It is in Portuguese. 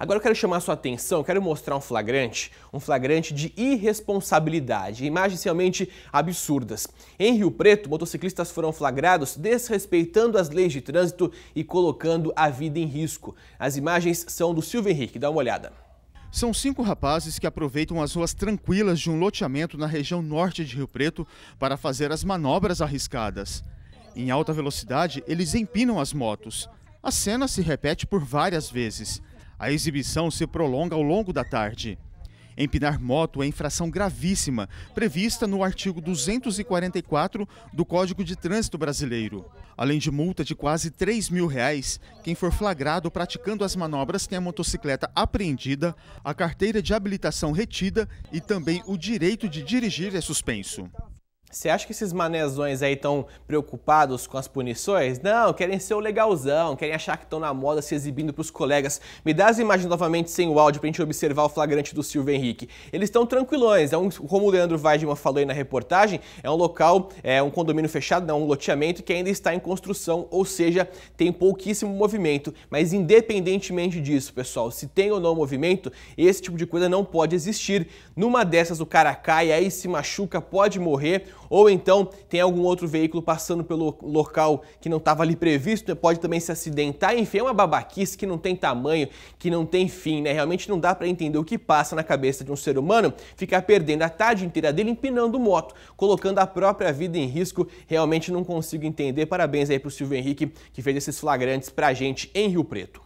Agora eu quero chamar sua atenção, quero mostrar um flagrante, um flagrante de irresponsabilidade, imagens realmente absurdas. Em Rio Preto, motociclistas foram flagrados desrespeitando as leis de trânsito e colocando a vida em risco. As imagens são do Silvio Henrique, dá uma olhada. São cinco rapazes que aproveitam as ruas tranquilas de um loteamento na região norte de Rio Preto para fazer as manobras arriscadas. Em alta velocidade, eles empinam as motos. A cena se repete por várias vezes. A exibição se prolonga ao longo da tarde. Empinar moto é infração gravíssima, prevista no artigo 244 do Código de Trânsito Brasileiro. Além de multa de quase 3 mil reais, quem for flagrado praticando as manobras tem a motocicleta apreendida, a carteira de habilitação retida e também o direito de dirigir é suspenso. Você acha que esses manezões aí estão preocupados com as punições? Não, querem ser o legalzão, querem achar que estão na moda se exibindo para os colegas. Me dá as imagens novamente sem o áudio para a gente observar o flagrante do Silvio Henrique. Eles estão tranquilões, é um, como o Leandro Weidman falou aí na reportagem, é um local, é um condomínio fechado, não, né, um loteamento que ainda está em construção, ou seja, tem pouquíssimo movimento. Mas independentemente disso, pessoal, se tem ou não movimento, esse tipo de coisa não pode existir. Numa dessas o cara cai, aí se machuca, pode morrer ou então tem algum outro veículo passando pelo local que não estava ali previsto, pode também se acidentar. Enfim, é uma babaquice que não tem tamanho, que não tem fim, né? Realmente não dá para entender o que passa na cabeça de um ser humano ficar perdendo a tarde inteira dele empinando moto, colocando a própria vida em risco. Realmente não consigo entender. Parabéns aí pro Silvio Henrique que fez esses flagrantes para a gente em Rio Preto.